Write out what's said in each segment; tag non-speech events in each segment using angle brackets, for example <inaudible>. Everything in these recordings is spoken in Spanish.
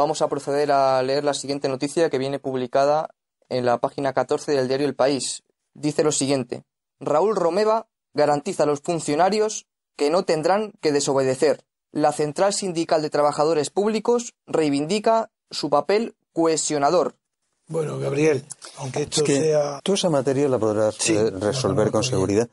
Vamos a proceder a leer la siguiente noticia que viene publicada en la página 14 del diario El País. Dice lo siguiente. Raúl Romeva garantiza a los funcionarios que no tendrán que desobedecer. La Central Sindical de Trabajadores Públicos reivindica su papel cohesionador. Bueno, Gabriel, aunque esto sea... Toda esa materia la podrás resolver con seguridad.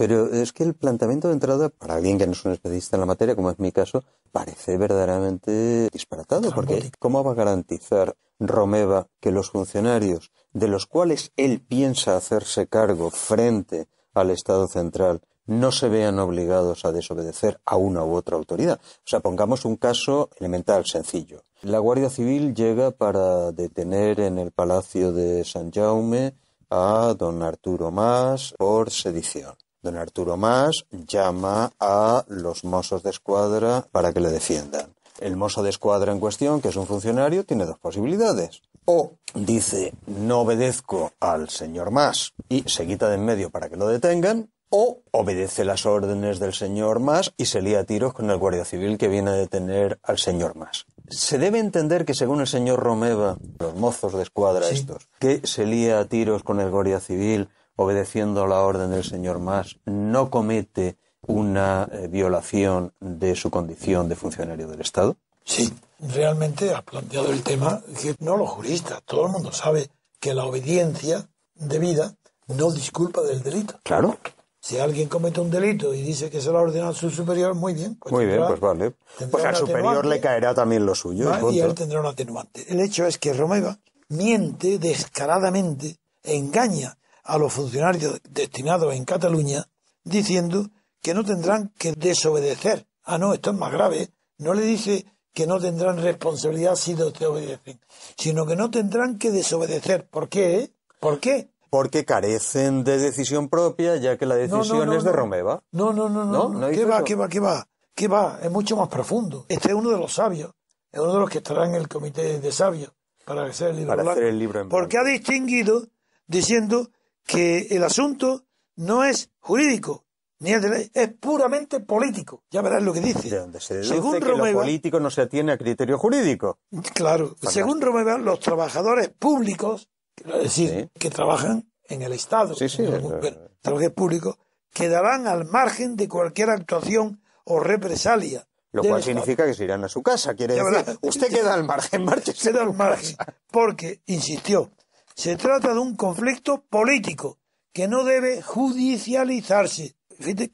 Pero es que el planteamiento de entrada, para alguien que no es un especialista en la materia, como es mi caso, parece verdaderamente disparatado, porque ¿cómo va a garantizar Romeva que los funcionarios de los cuales él piensa hacerse cargo frente al Estado central no se vean obligados a desobedecer a una u otra autoridad? O sea, pongamos un caso elemental, sencillo. La Guardia Civil llega para detener en el Palacio de San Jaume a don Arturo Mas por sedición. Don Arturo Más llama a los mozos de escuadra para que le defiendan. El mozo de escuadra en cuestión, que es un funcionario, tiene dos posibilidades. O dice, no obedezco al señor Más y se quita de en medio para que lo detengan, o obedece las órdenes del señor Más y se lía a tiros con el guardia civil que viene a detener al señor Más. Se debe entender que según el señor Romeva, los mozos de escuadra estos, que se lía a tiros con el guardia civil obedeciendo la orden del Señor más, no comete una eh, violación de su condición de funcionario del Estado? Sí, realmente has planteado el tema que no los juristas, todo el mundo sabe que la obediencia debida no disculpa del delito. Claro. Si alguien comete un delito y dice que se lo ha ordenado su superior, muy bien. Pues muy bien, pues vale. Pues al superior le caerá también lo suyo. Y él tendrá un atenuante. El hecho es que Romeva miente descaradamente, engaña a los funcionarios destinados en Cataluña diciendo que no tendrán que desobedecer. Ah, no, esto es más grave. No le dice que no tendrán responsabilidad si te obedecen, sino que no tendrán que desobedecer. ¿Por qué? Eh? ¿Por qué? Porque carecen de decisión propia, ya que la decisión es de Romeva. No, no, no, no. ¿Qué va, qué va, qué va? ¿Qué va? Es mucho más profundo. Este es uno de los sabios. Es uno de los que estará en el comité de sabios para hacer el libro, para hacer el libro Porque ha distinguido diciendo que el asunto no es jurídico, ni es, de, es puramente político. Ya verás lo que dice. según que Romeva, político no se atiene a criterio jurídico. Claro. Según Romeva, los trabajadores públicos, es decir, que trabajan en el Estado, trabajadores públicos, quedarán al margen de cualquier actuación o represalia. Lo cual significa que se irán a su casa, quiere decir. Usted queda al margen, <laughs> marcha. Queda al margen. Porque, insistió, se trata de un conflicto político que no debe judicializarse.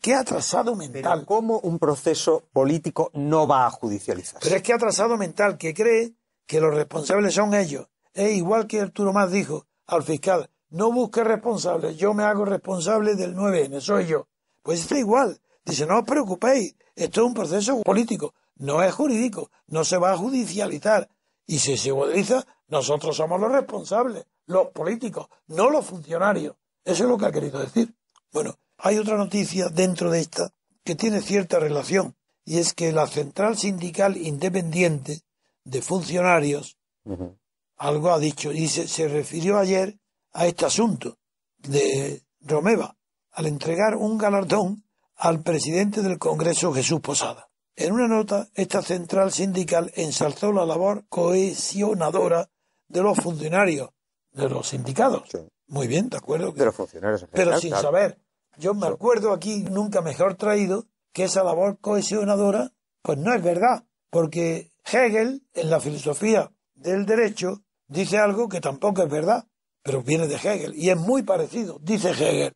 qué atrasado mental. Tal un proceso político no va a judicializarse? Pero es que atrasado mental que cree que los responsables son ellos. Es igual que Arturo Más dijo al fiscal, no busque responsables, yo me hago responsable del 9 n soy yo. Pues está igual. Dice, no os preocupéis, esto es un proceso político, no es jurídico, no se va a judicializar. Y si se judicializa, nosotros somos los responsables los políticos, no los funcionarios. Eso es lo que ha querido decir. Bueno, hay otra noticia dentro de esta que tiene cierta relación, y es que la Central Sindical Independiente de Funcionarios algo ha dicho, y se refirió ayer a este asunto de Romeva, al entregar un galardón al presidente del Congreso Jesús Posada. En una nota, esta central sindical ensalzó la labor cohesionadora de los funcionarios de los sindicados. Muy bien, de acuerdo. que los funcionarios. Pero sin saber. Yo me acuerdo aquí, nunca mejor traído, que esa labor cohesionadora, pues no es verdad, porque Hegel, en la filosofía del derecho, dice algo que tampoco es verdad, pero viene de Hegel y es muy parecido. Dice Hegel,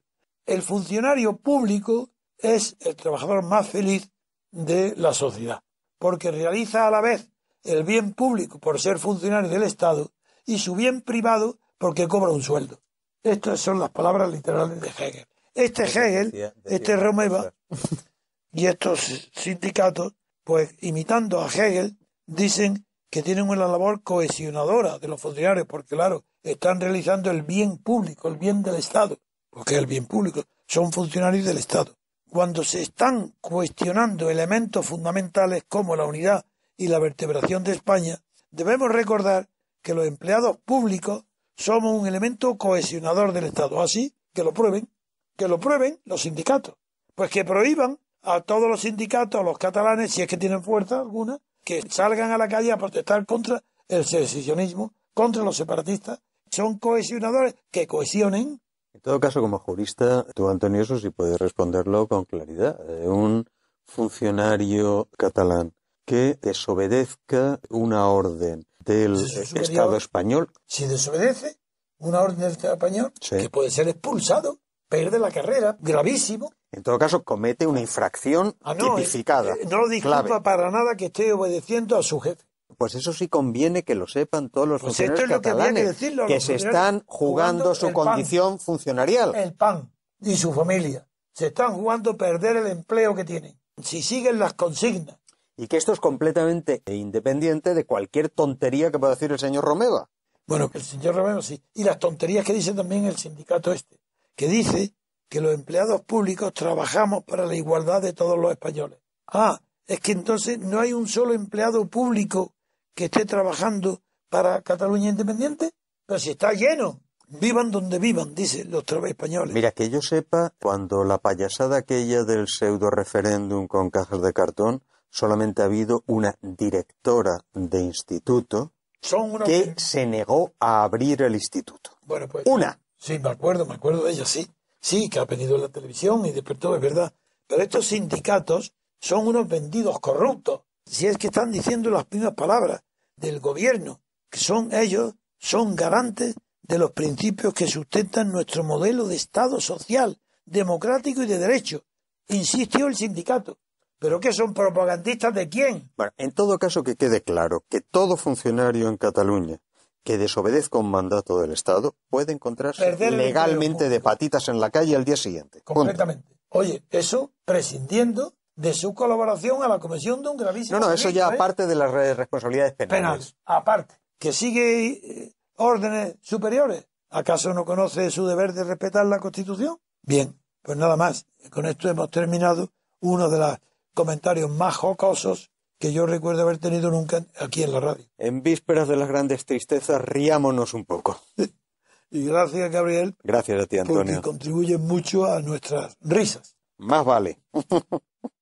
el funcionario público es el trabajador más feliz de la sociedad, porque realiza a la vez el bien público por ser funcionario del Estado y su bien privado porque cobra un sueldo. Estas son las palabras literales de Hegel. Este Hegel, este Romeva <laughs> y estos sindicatos, pues imitando a Hegel, dicen que tienen una labor cohesionadora de los funcionarios, porque claro, están realizando el bien público, el bien del Estado, porque el bien público son funcionarios del Estado. Cuando se están cuestionando elementos fundamentales como la unidad y la vertebración de España, debemos recordar que los empleados públicos somos un elemento cohesionador del Estado. Así que lo prueben, que lo prueben los sindicatos. Pues que prohíban a todos los sindicatos, a los catalanes, si es que tienen fuerza alguna, que salgan a la calle a protestar contra el secesionismo, contra los separatistas. Son cohesionadores que cohesionen. En todo caso, como jurista, tú, Antonio, eso sí puedes responderlo con claridad. Eh, un funcionario catalán que desobedezca una orden del Estado español. Si desobedece una orden del Estado español, que puede ser expulsado, pierde la carrera, gravísimo. En todo caso, comete una infracción ah, no, tipificada. Eh, no lo disculpa para nada que esté obedeciendo a su jefe. Pues eso sí conviene que lo sepan todos los pues funcionarios catalanes, que, se están jugando, su condición funcionarial. El pan y su familia. Se están jugando perder el empleo que tienen. Si siguen las consignas y que esto es completamente independiente de cualquier tontería que pueda decir el señor Romeva. Bueno, que el señor Romeva sí. Y las tonterías que dice también el sindicato este, que dice que los empleados públicos trabajamos para la igualdad de todos los españoles. Ah, es que entonces no hay un solo empleado público que esté trabajando para Cataluña independiente, pero si está lleno. Vivan donde vivan, dicen los trabajadores españoles. Mira, que yo sepa, cuando la payasada aquella del pseudo referéndum con cajas de cartón, solamente ha habido una directora de instituto que se negó a abrir el instituto. Bueno, pues. Una. Sí, me acuerdo, me acuerdo de ella, sí. Sí, que ha venido en la televisión y despertó, es verdad. Pero estos sindicatos son unos vendidos corruptos. Si es que están diciendo las primeras palabras del gobierno, que son ellos, son garantes de los principios que sustentan nuestro modelo de Estado social, democrático y de derecho, insistió el sindicato. ¿Pero qué son propagandistas de quién? Bueno, en todo caso que quede claro que todo funcionario en Cataluña que desobedezca un mandato del Estado puede encontrarse legalmente de patitas en la calle al día siguiente. Completamente. Oye, eso prescindiendo de su colaboración a la comisión de un gravísimo. No, no, eso ya ¿eh? aparte de las responsabilidades penales. penales. Aparte, que sigue eh, órdenes superiores. ¿Acaso no conoce su deber de respetar la Constitución? Bien, pues nada más. Con esto hemos terminado una de las comentarios más jocosos que yo recuerdo haber tenido nunca aquí en la radio. En vísperas de las grandes tristezas, riámonos un poco. <laughs> y gracias, Gabriel. Gracias a ti, Antonio. Porque contribuye mucho a nuestras risas. Más vale. <laughs>